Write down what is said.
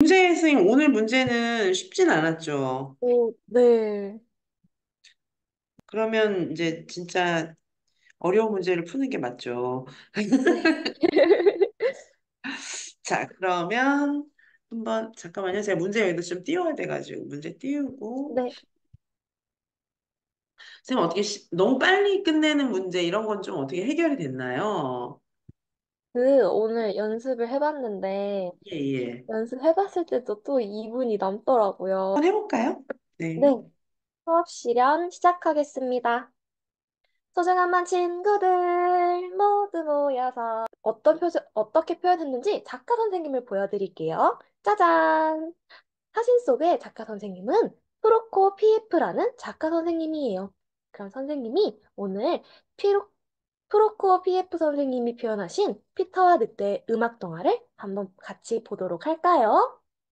문제 선생님, 오늘 문제는 쉽진 않았죠. 오, 네. 그러면 이제 진짜 어려운 문제를 푸는 게 맞죠. 자, 그러면 한번, 잠깐만요. 제가 문제 여기다 좀 띄워야 돼가지고, 문제 띄우고. 네. 선생님, 어떻게, 너무 빨리 끝내는 문제, 이런 건 좀 어떻게 해결이 됐나요? 그 오늘 연습을 해봤는데 예, 예. 연습해봤을 때도 또 2분이 남더라고요. 한번 해볼까요? 네. 네, 수업 실현 시작하겠습니다. 소중한 만 친구들 모두 모여서 어떤 표정 어떻게 표현했는지 작가 선생님을 보여드릴게요. 짜잔! 사진 속의 작가 선생님은 프로코 피에프라는 작가 선생님이에요. 그럼 선생님이 오늘 피로, 프로코어 PF 선생님이 표현하신 피터와 늑대의 음악 동화를 한번 같이 보도록 할까요?